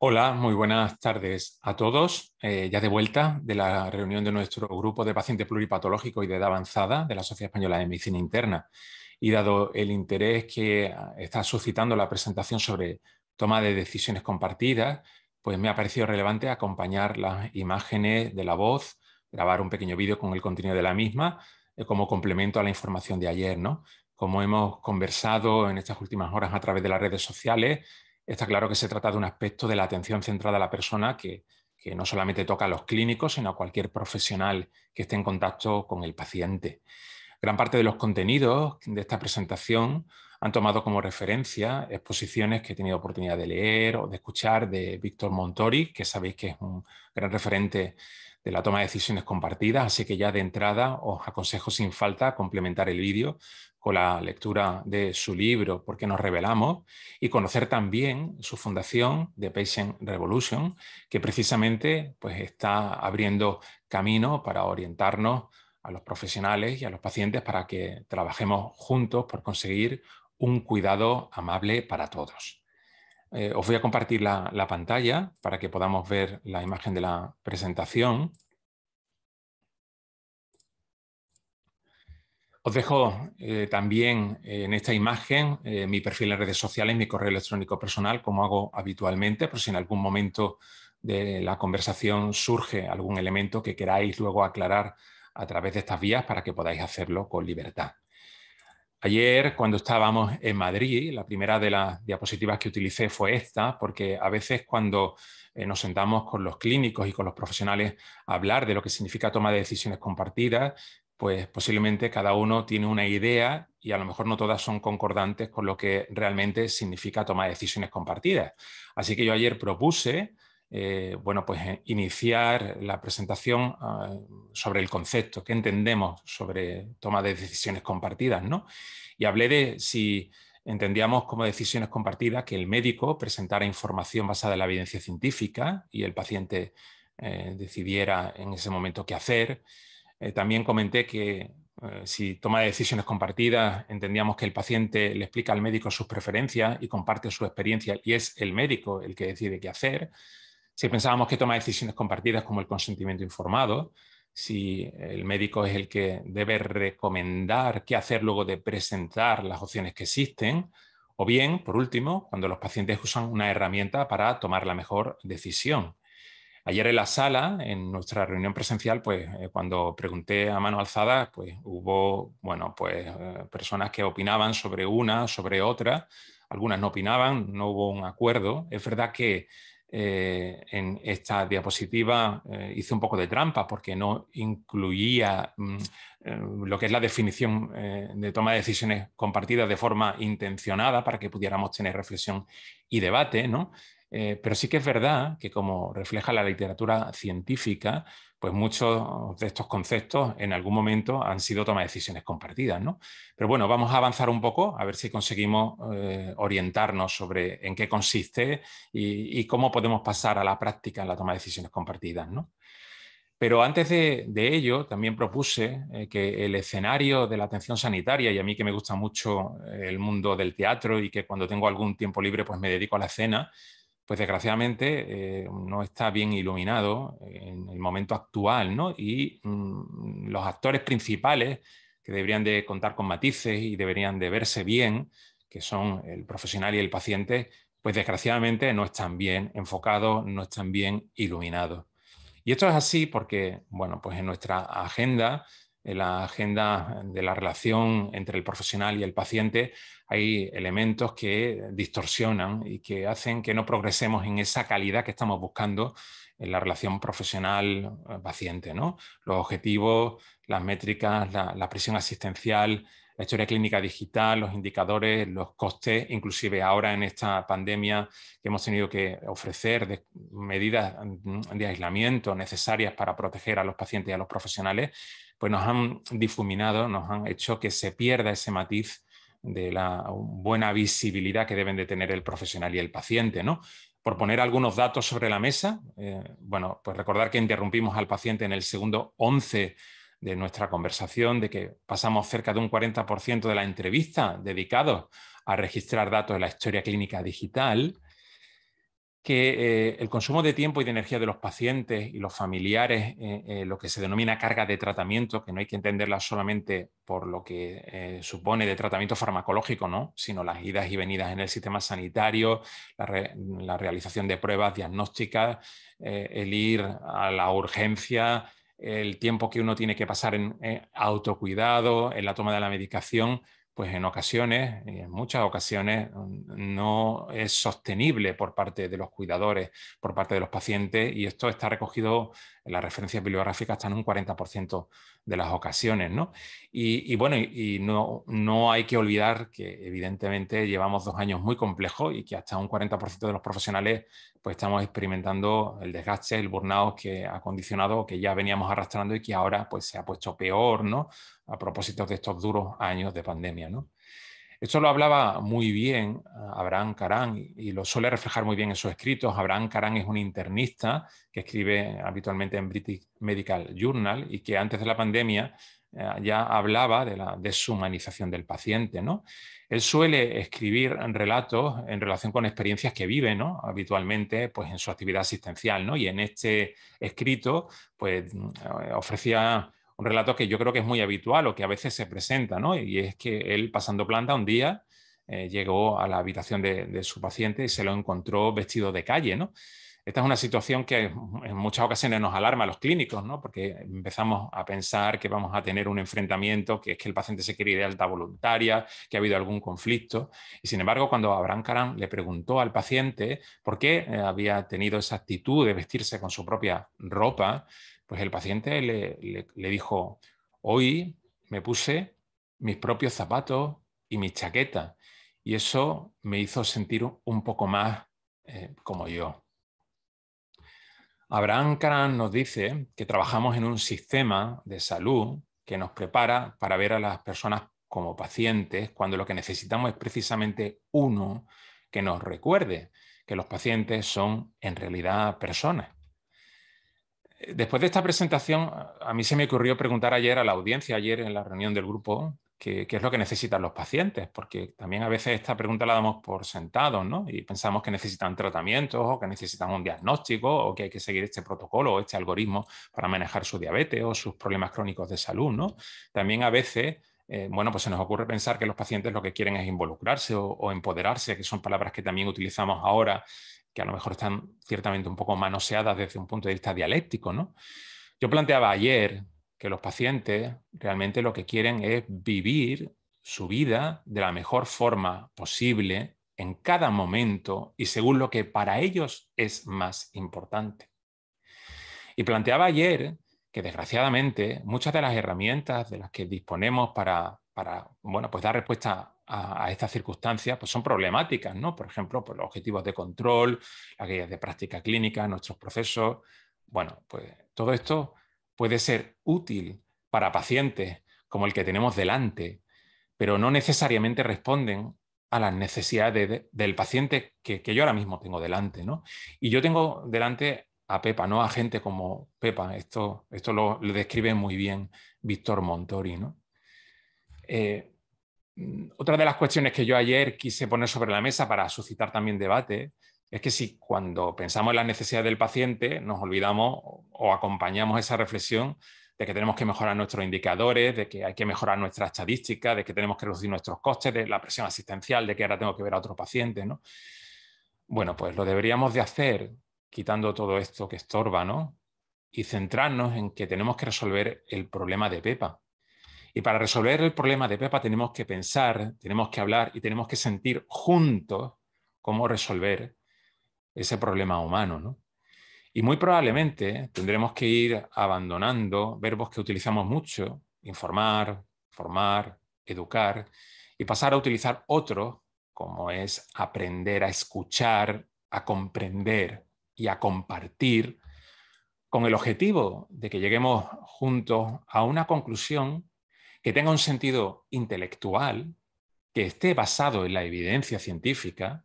Hola, muy buenas tardes a todos. Eh, ya de vuelta de la reunión de nuestro grupo de pacientes pluripatológicos y de edad avanzada de la Sociedad Española de Medicina Interna. Y dado el interés que está suscitando la presentación sobre toma de decisiones compartidas, pues me ha parecido relevante acompañar las imágenes de la voz, grabar un pequeño vídeo con el contenido de la misma eh, como complemento a la información de ayer, Como hemos conversado en estas últimas horas a través de las redes sociales, Está claro que se trata de un aspecto de la atención centrada a la persona que, no solamente toca a los clínicos, sino a cualquier profesional que esté en contacto con el paciente. Gran parte de los contenidos de esta presentación han tomado como referencia exposiciones que he tenido oportunidad de leer o de escuchar de Víctor Montori, que sabéis que es un gran referente de la toma de decisiones compartidas, así que ya de entrada os aconsejo sin falta complementar el vídeo con la lectura de su libro qué nos revelamos y conocer también su fundación The Patient Revolution, que precisamente pues, está abriendo camino para orientarnos a los profesionales y a los pacientes para que trabajemos juntos por conseguir un cuidado amable para todos. Eh, os voy a compartir la, pantalla para que podamos ver la imagen de la presentación. Os dejo eh, también eh, en esta imagen mi perfil en redes sociales, mi correo electrónico personal, como hago habitualmente, por si en algún momento de la conversación surge algún elemento que queráis luego aclarar a través de estas vías para que podáis hacerlo con libertad. Ayer, cuando estábamos en Madrid, la primera de las diapositivas que utilicé fue esta, porque a veces cuando eh, nos sentamos con los clínicos y con los profesionales a hablar de lo que significa toma de decisiones compartidas, pues posiblemente cada uno tiene una idea y a lo mejor no todas son concordantes con lo que realmente significa toma de decisiones compartidas. Así que yo ayer propuse eh, bueno, pues eh, iniciar la presentación ah, sobre el concepto, que entendemos sobre toma de decisiones compartidas, ¿no? Y hablé de si entendíamos como decisiones compartidas que el médico presentara información basada en la evidencia científica y el paciente eh, decidiera en ese momento qué hacer. también comenté que si toma de decisiones compartidas, entendíamos que el paciente le explica al médico sus preferencias y comparte su experiencia y es el médico el que decide qué hacer. Si pensábamos que toma decisiones compartidas como el consentimiento informado, si el médico es el que debe recomendar qué hacer luego de presentar las opciones que existen, o bien, por último, cuando los pacientes usan una herramienta para tomar la mejor decisión. Ayer en la sala, en nuestra reunión presencial, pues eh, cuando pregunté a mano alzada, pues hubo, bueno, pues eh, personas que opinaban sobre una, sobre otra, algunas no opinaban, no hubo un acuerdo. Es verdad que eh, en esta diapositiva eh, hice un poco de trampa porque no incluía mm, eh, lo que es la definición de toma de decisiones compartidas de forma intencionada para que pudiéramos tener reflexión y debate, ¿no? pero sí que es verdad que como refleja la literatura científica, pues muchos de estos conceptos en algún momento han sido toma de decisiones compartidas. ¿no? Pero bueno, vamos a avanzar un poco a ver si conseguimos eh, orientarnos sobre en qué consiste y, cómo podemos pasar a la práctica en la toma de decisiones compartidas. ¿no? Pero antes de, ello, también propuse eh, que el escenario de la atención sanitaria, y a mí que me gusta mucho el mundo del teatro y que cuando tengo algún tiempo libre pues me dedico a la escena, pues desgraciadamente eh, no está bien iluminado en el momento actual, ¿no? Y mm, los actores principales que deberían de contar con matices y deberían de verse bien, que son el profesional y el paciente, pues desgraciadamente no están bien enfocados, no están bien iluminados. Y esto es así porque, bueno, pues en nuestra agenda en la agenda de la relación entre el profesional y el paciente, hay elementos que distorsionan y que hacen que no progresemos en esa calidad que estamos buscando en la relación profesional-paciente. ¿no? Los objetivos, las métricas, la, presión asistencial, la historia clínica digital, los indicadores, los costes, inclusive ahora en esta pandemia que hemos tenido que ofrecer medidas mm, de aislamiento necesarias para proteger a los pacientes y a los profesionales, pues nos han difuminado, nos han hecho que se pierda ese matiz de la buena visibilidad que deben de tener el profesional y el paciente, ¿no? Por poner algunos datos sobre la mesa, eh, bueno, pues recordar que interrumpimos al paciente en el segundo 11 de nuestra conversación, de que pasamos cerca de un 40% de la entrevista dedicado a registrar datos de la historia clínica digital, que eh, el consumo de tiempo y de energía de los pacientes y los familiares, eh, eh, lo que se denomina carga de tratamiento, que no hay que entenderla solamente por lo que supone de tratamiento farmacológico, ¿no? sino las idas y venidas en el sistema sanitario, la, realización de pruebas diagnósticas, el ir a la urgencia, el tiempo que uno tiene que pasar en, en autocuidado, en la toma de la medicación, pues en ocasiones, en muchas ocasiones, no es sostenible por parte de los cuidadores, por parte de los pacientes, y esto está recogido en las referencias bibliográficas hasta en un 40% de las ocasiones. ¿no? Y, bueno, y, no, hay que olvidar que evidentemente llevamos dos años muy complejos y que hasta un 40% de los profesionales pues estamos experimentando el desgaste, el burnout que ha condicionado, que ya veníamos arrastrando y que ahora pues se ha puesto peor, ¿no? A propósito de estos duros años de pandemia, ¿no? Esto lo hablaba muy bien ah, Abraham Carán y lo suele reflejar muy bien en sus escritos. Abraham Carán es un internista que escribe habitualmente en British Medical Journal y que antes de la pandemia ah, ya hablaba de la deshumanización del paciente. ¿no? Él suele escribir relatos en relación con experiencias que vive habitualmente pues, en su actividad asistencial ¿no? y en este escrito pues, mm, eh, ofrecía un relato que yo creo que es muy habitual o que a veces se presenta, ¿no? Y es que él pasando planta un día eh, llegó a la habitación de, su paciente y se lo encontró vestido de calle, ¿no? Esta es una situación que en muchas ocasiones nos alarma a los clínicos, ¿no? Porque empezamos a pensar que vamos a tener un enfrentamiento, que es que el paciente se quiere ir de alta voluntaria, que ha habido algún conflicto. Y sin embargo, cuando Abraham Karam le preguntó al paciente por qué eh, había tenido esa actitud de vestirse con su propia ropa, pues el paciente le, dijo, hoy me puse mis propios zapatos y mi chaqueta y eso me hizo sentir un poco más eh, como yo. Abraham Karan nos dice que trabajamos en un sistema de salud que nos prepara para ver a las personas como pacientes cuando lo que necesitamos es precisamente uno que nos recuerde que los pacientes son en realidad personas. Después de esta presentación, a mí se me ocurrió preguntar ayer a la audiencia, ayer en la reunión del grupo, qué, es lo que necesitan los pacientes, porque también a veces esta pregunta la damos por sentado, ¿no? Y pensamos que necesitan tratamientos o que necesitan un diagnóstico o que hay que seguir este protocolo o este algoritmo para manejar su diabetes o sus problemas crónicos de salud, ¿no? También a veces eh, bueno, pues se nos ocurre pensar que los pacientes lo que quieren es involucrarse o, empoderarse, que son palabras que también utilizamos ahora que a lo mejor están ciertamente un poco manoseadas desde un punto de vista dialéctico. ¿no? Yo planteaba ayer que los pacientes realmente lo que quieren es vivir su vida de la mejor forma posible en cada momento y según lo que para ellos es más importante. Y planteaba ayer que desgraciadamente muchas de las herramientas de las que disponemos para para bueno, pues dar respuesta a, estas circunstancias, pues son problemáticas, ¿no? Por ejemplo, pues los objetivos de control, aquellas guías de práctica clínica, nuestros procesos. Bueno, pues todo esto puede ser útil para pacientes como el que tenemos delante, pero no necesariamente responden a las necesidades del paciente que, yo ahora mismo tengo delante, ¿no? Y yo tengo delante a Pepa, no a gente como Pepa. Esto, esto lo, lo describe muy bien Víctor Montori, ¿no? Eh, mm, otra de las cuestiones que yo ayer quise poner sobre la mesa para suscitar también debate es que si cuando pensamos en las necesidades del paciente nos olvidamos o acompañamos esa reflexión de que tenemos que mejorar nuestros indicadores, de que hay que mejorar nuestra estadística, de que tenemos que reducir nuestros costes, de la presión asistencial, de que ahora tengo que ver a otro paciente, Bueno, pues lo deberíamos de hacer quitando todo esto que estorba, ¿no? Y centrarnos en que tenemos que resolver el problema de Pepa. Y para resolver el problema de Pepa tenemos que pensar, tenemos que hablar y tenemos que sentir juntos cómo resolver ese problema humano. Y muy probablemente tendremos que ir abandonando verbos que utilizamos mucho, informar, formar, educar, y pasar a utilizar otros, como es aprender a escuchar, a comprender y a compartir, con el objetivo de que lleguemos juntos a una conclusión que tenga un sentido intelectual, que esté basado en la evidencia científica,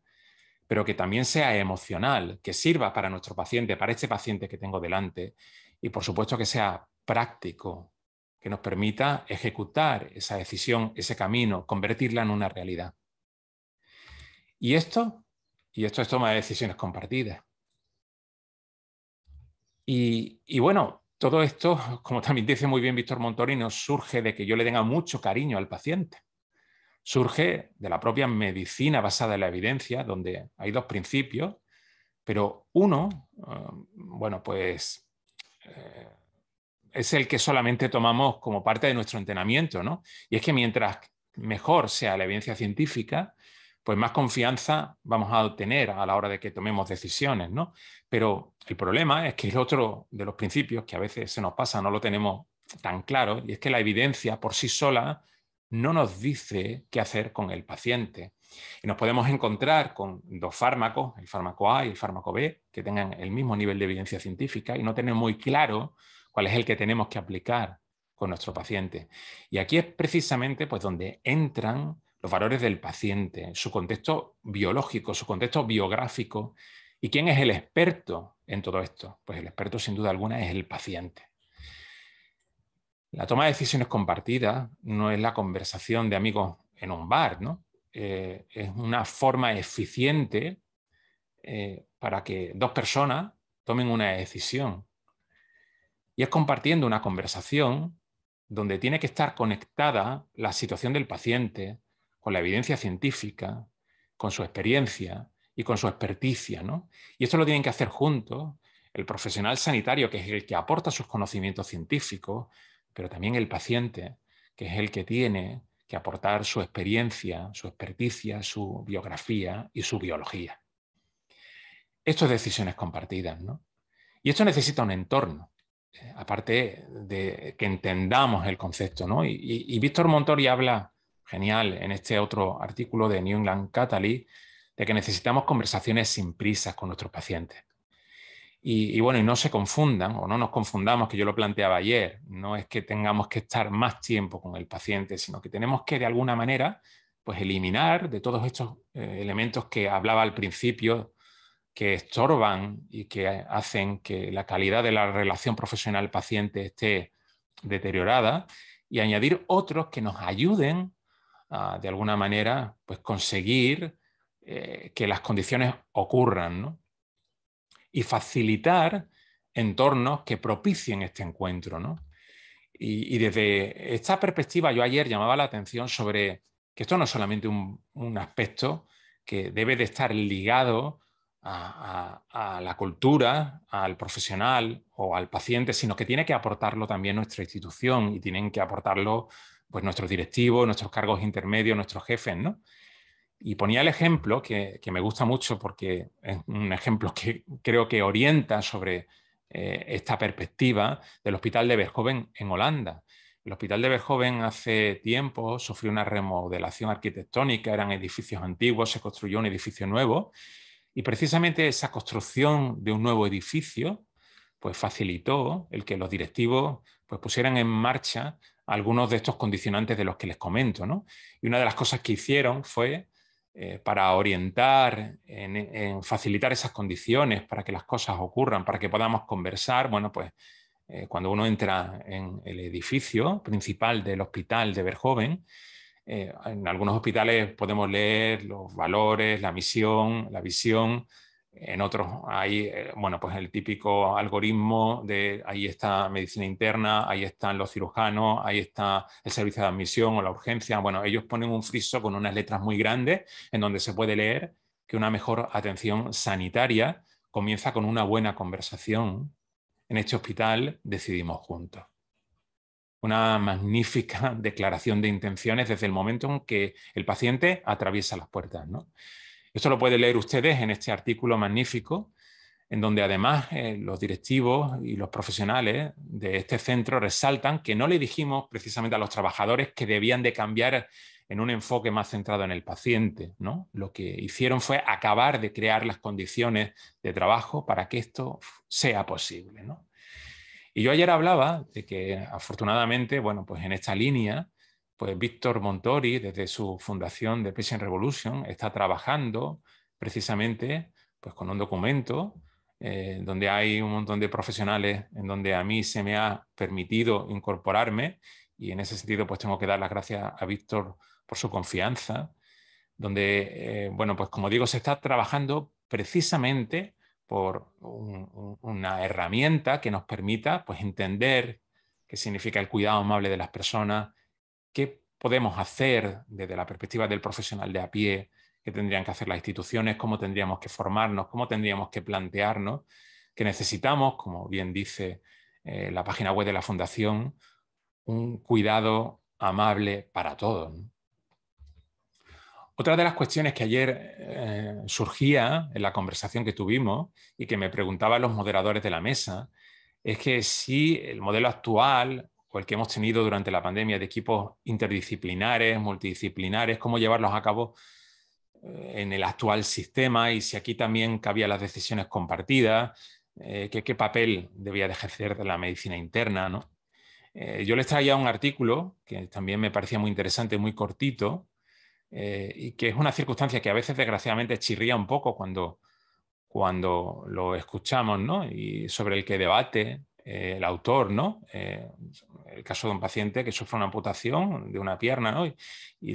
pero que también sea emocional, que sirva para nuestro paciente, para este paciente que tengo delante, y por supuesto que sea práctico, que nos permita ejecutar esa decisión, ese camino, convertirla en una realidad. Y esto, y esto es toma de decisiones compartidas. y bueno, todo esto, como también dice muy bien Víctor Montorino, surge de que yo le tenga mucho cariño al paciente. Surge de la propia medicina basada en la evidencia, donde hay dos principios, pero uno, eh, bueno, pues eh, es el que solamente tomamos como parte de nuestro entrenamiento, ¿no? Y es que mientras mejor sea la evidencia científica, pues más confianza vamos a obtener a la hora de que tomemos decisiones, ¿no? Pero el problema es que el otro de los principios que a veces se nos pasa, no lo tenemos tan claro, y es que la evidencia por sí sola no nos dice qué hacer con el paciente. Y nos podemos encontrar con dos fármacos, el fármaco A y el fármaco B, que tengan el mismo nivel de evidencia científica y no tener muy claro cuál es el que tenemos que aplicar con nuestro paciente. Y aquí es precisamente pues, donde entran los valores del paciente, su contexto biológico, su contexto biográfico. ¿Y quién es el experto en todo esto? Pues el experto, sin duda alguna, es el paciente. La toma de decisiones compartida no es la conversación de amigos en un bar, ¿no? Eh, es una forma eficiente eh, para que dos personas tomen una decisión. Y es compartiendo una conversación donde tiene que estar conectada la situación del paciente, con la evidencia científica, con su experiencia y con su experticia. ¿no? Y esto lo tienen que hacer juntos el profesional sanitario, que es el que aporta sus conocimientos científicos, pero también el paciente, que es el que tiene que aportar su experiencia, su experticia, su biografía y su biología. Esto es decisiones compartidas, ¿no? Y esto necesita un entorno, eh, aparte de que entendamos el concepto, ¿no? Y, y Víctor Montori habla genial en este otro artículo de New England Catalyst de que necesitamos conversaciones sin prisas con nuestros pacientes. Y, bueno, y no se confundan o no nos confundamos, que yo lo planteaba ayer, no es que tengamos que estar más tiempo con el paciente, sino que tenemos que de alguna manera pues eliminar de todos estos eh, elementos que hablaba al principio que estorban y que hacen que la calidad de la relación profesional paciente esté deteriorada y añadir otros que nos ayuden de alguna manera, pues conseguir eh, que las condiciones ocurran y facilitar entornos que propicien este encuentro. Y, desde esta perspectiva, yo ayer llamaba la atención sobre que esto no es solamente un, aspecto que debe de estar ligado a, a, la cultura, al profesional o al paciente, sino que tiene que aportarlo también nuestra institución y tienen que aportarlo pues nuestros directivos, nuestros cargos intermedios, nuestros jefes, ¿no? Y ponía el ejemplo que, me gusta mucho porque es un ejemplo que creo que orienta sobre eh, esta perspectiva del Hospital de Berjoven en Holanda. El Hospital de Berjoven hace tiempo sufrió una remodelación arquitectónica, eran edificios antiguos, se construyó un edificio nuevo y precisamente esa construcción de un nuevo edificio pues facilitó el que los directivos pues pusieran en marcha algunos de estos condicionantes de los que les comento. ¿no? Y una de las cosas que hicieron fue eh, para orientar, en, facilitar esas condiciones para que las cosas ocurran, para que podamos conversar, bueno, pues eh, cuando uno entra en el edificio principal del hospital de Verjoven, eh, en algunos hospitales podemos leer los valores, la misión, la visión en otros hay, eh, bueno, pues el típico algoritmo de ahí está medicina interna, ahí están los cirujanos, ahí está el servicio de admisión o la urgencia. Bueno, ellos ponen un friso con unas letras muy grandes en donde se puede leer que una mejor atención sanitaria comienza con una buena conversación. En este hospital decidimos juntos. Una magnífica declaración de intenciones desde el momento en que el paciente atraviesa las puertas, ¿no? Esto lo pueden leer ustedes en este artículo magnífico, en donde además eh, los directivos y los profesionales de este centro resaltan que no le dijimos precisamente a los trabajadores que debían de cambiar en un enfoque más centrado en el paciente. ¿no? Lo que hicieron fue acabar de crear las condiciones de trabajo para que esto sea posible. Y yo ayer hablaba de que afortunadamente, bueno, pues en esta línea pues, Víctor Montori, desde su fundación de Patient Revolution, está trabajando precisamente pues, con un documento eh, donde hay un montón de profesionales en donde a mí se me ha permitido incorporarme y en ese sentido pues tengo que dar las gracias a Víctor por su confianza, donde, eh, bueno, pues como digo, se está trabajando precisamente por una herramienta que nos permita pues entender qué significa el cuidado amable de las personas, ¿Qué podemos hacer desde la perspectiva del profesional de a pie? ¿Qué tendrían que hacer las instituciones? ¿Cómo tendríamos que formarnos? ¿Cómo tendríamos que plantearnos? Que necesitamos, como bien dice eh, la página web de la Fundación, un cuidado amable para todos. Otra de las cuestiones que ayer eh, surgía en la conversación que tuvimos y que me preguntaban los moderadores de la mesa es que si el modelo actual o pues, el que hemos tenido durante la pandemia de equipos interdisciplinares, multidisciplinares, cómo llevarlos a cabo eh, en el actual sistema y si aquí también cabían las decisiones compartidas, eh, qué papel debía de ejercer la medicina interna. Eh, yo les traía un artículo que también me parecía muy interesante, muy cortito, y que es una circunstancia que a veces desgraciadamente chirría un poco cuando, cuando lo escuchamos, y sobre el que debate eh, el autor, ¿no? Eh, el caso de un paciente que sufre una amputación de una pierna, ¿no? Y,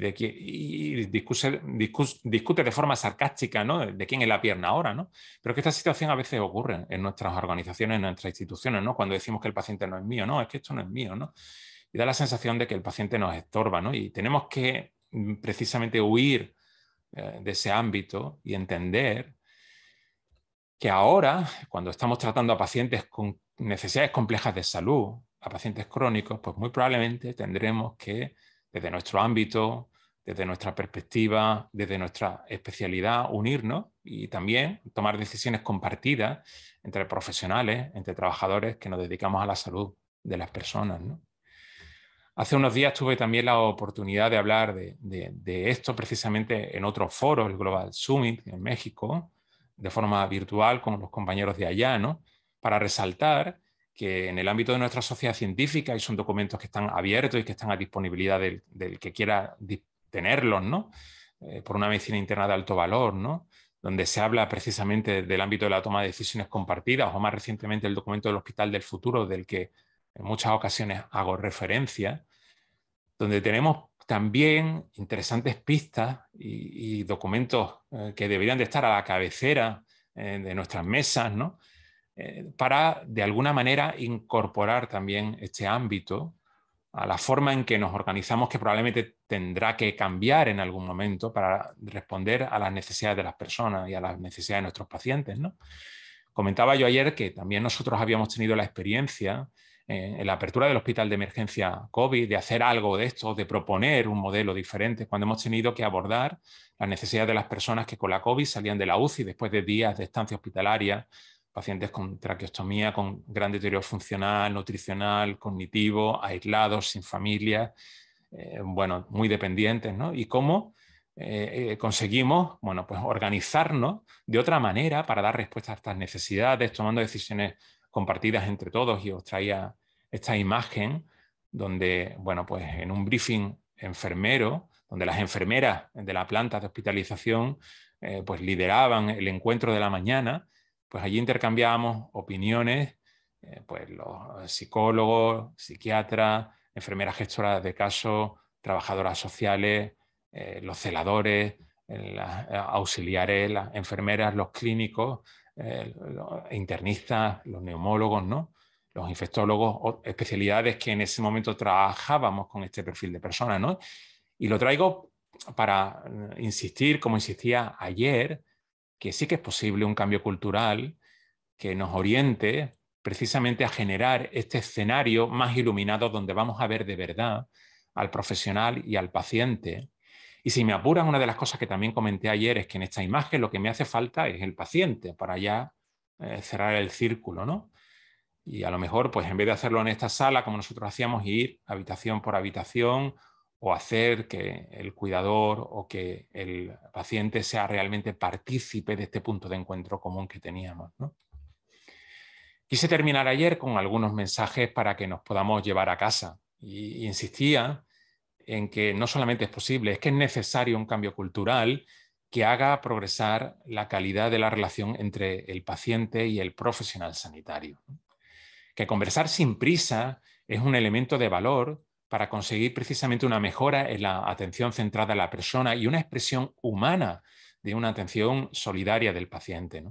discute de forma sarcástica, De, quién es la pierna ahora, ¿no? Pero que esta situación a veces ocurre en nuestras organizaciones, en nuestras instituciones, ¿no? Cuando decimos que el paciente no es mío, no, es que esto no es mío, ¿no? Y da la sensación de que el paciente nos estorba, ¿no? Y tenemos que mm, precisamente huir eh, de ese ámbito y entender que ahora, cuando estamos tratando a pacientes con necesidades complejas de salud a pacientes crónicos, pues muy probablemente tendremos que, desde nuestro ámbito, desde nuestra perspectiva, desde nuestra especialidad, unirnos y también tomar decisiones compartidas entre profesionales, entre trabajadores que nos dedicamos a la salud de las personas. ¿no? Hace unos días tuve también la oportunidad de hablar de, esto precisamente en otro foro, el Global Summit en México, de forma virtual con los compañeros de allá, ¿no? para resaltar que en el ámbito de nuestra sociedad científica, y son documentos que están abiertos y que están a disponibilidad del, que quiera tenerlos, ¿no? Eh, por una medicina interna de alto valor, ¿no? donde se habla precisamente del ámbito de la toma de decisiones compartidas, o más recientemente el documento del Hospital del Futuro, del que en muchas ocasiones hago referencia, donde tenemos también interesantes pistas y, documentos eh, que deberían de estar a la cabecera eh, de nuestras mesas, ¿no? Eh, para, de alguna manera, incorporar también este ámbito a la forma en que nos organizamos, que probablemente tendrá que cambiar en algún momento para responder a las necesidades de las personas y a las necesidades de nuestros pacientes. ¿no? Comentaba yo ayer que también nosotros habíamos tenido la experiencia eh, en la apertura del hospital de emergencia COVID de hacer algo de esto, de proponer un modelo diferente, cuando hemos tenido que abordar las necesidades de las personas que con la COVID salían de la UCI después de días de estancia hospitalaria, pacientes con traqueostomía, con gran deterioro funcional, nutricional, cognitivo, aislados, sin familia, eh, bueno, muy dependientes, ¿no? Y cómo eh, eh, conseguimos, pues organizarnos de otra manera para dar respuesta a estas necesidades, tomando decisiones compartidas entre todos. Y os traía esta imagen donde, bueno, pues en un briefing enfermero, donde las enfermeras de la planta de hospitalización pues lideraban el encuentro de la mañana pues allí intercambiábamos opiniones, eh, pues los psicólogos, psiquiatras, enfermeras gestoras de casos, trabajadoras sociales, eh, los celadores, eh, las auxiliares, las enfermeras, los clínicos, los internistas, los neumólogos, los infectólogos, especialidades que en ese momento trabajábamos con este perfil de personas. ¿no? Y lo traigo para insistir, como insistía ayer, que sí que es posible un cambio cultural que nos oriente precisamente a generar este escenario más iluminado donde vamos a ver de verdad al profesional y al paciente. Y si me apuran, una de las cosas que también comenté ayer es que en esta imagen lo que me hace falta es el paciente para ya eh, cerrar el círculo, ¿no? Y a lo mejor, pues en vez de hacerlo en esta sala, como nosotros hacíamos, ir habitación por habitación o hacer que el cuidador o que el paciente sea realmente partícipe de este punto de encuentro común que teníamos. Quise terminar ayer con algunos mensajes para que nos podamos llevar a casa y insistía en que no solamente es posible, es que es necesario un cambio cultural que haga progresar la calidad de la relación entre el paciente y el profesional sanitario. Que conversar sin prisa es un elemento de valor para conseguir precisamente una mejora en la atención centrada en la persona y una expresión humana de una atención solidaria del paciente.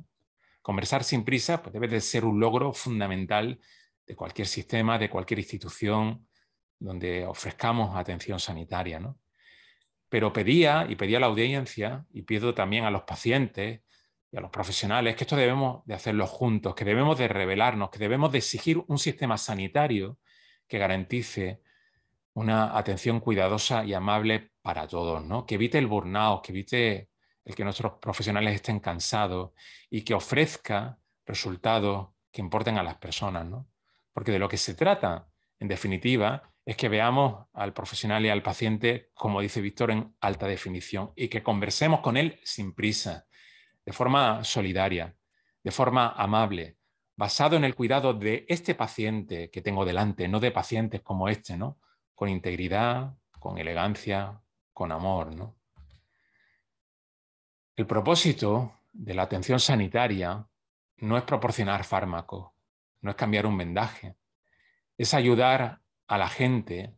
Conversar sin prisa pues debe de ser un logro fundamental de cualquier sistema, de cualquier institución donde ofrezcamos atención sanitaria. Pero pedía, y pedía a la audiencia, y pido también a los pacientes y a los profesionales, que esto debemos de hacerlo juntos, que debemos de revelarnos, que debemos de exigir un sistema sanitario que garantice una atención cuidadosa y amable para todos, ¿no? que evite el burnout, que evite el que nuestros profesionales estén cansados y que ofrezca resultados que importen a las personas. ¿no? Porque de lo que se trata, en definitiva, es que veamos al profesional y al paciente, como dice Víctor, en alta definición y que conversemos con él sin prisa, de forma solidaria, de forma amable, basado en el cuidado de este paciente que tengo delante, no de pacientes como este, ¿no? con integridad, con elegancia, con amor. ¿no? El propósito de la atención sanitaria no es proporcionar fármacos, no es cambiar un vendaje, es ayudar a la gente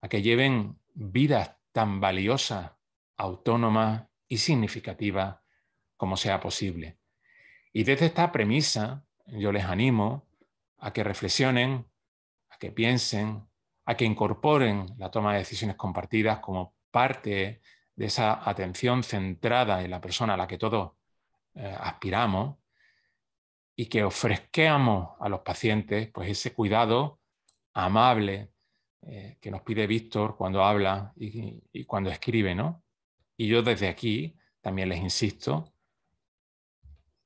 a que lleven vidas tan valiosas, autónomas y significativas como sea posible. Y desde esta premisa yo les animo a que reflexionen, a que piensen, a que incorporen la toma de decisiones compartidas como parte de esa atención centrada en la persona a la que todos eh, aspiramos y que ofrezcamos a los pacientes pues, ese cuidado amable eh, que nos pide Víctor cuando habla y, y cuando escribe. ¿no? Y yo desde aquí también les insisto.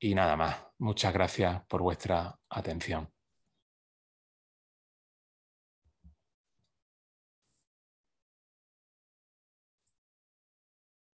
Y nada más. Muchas gracias por vuestra atención.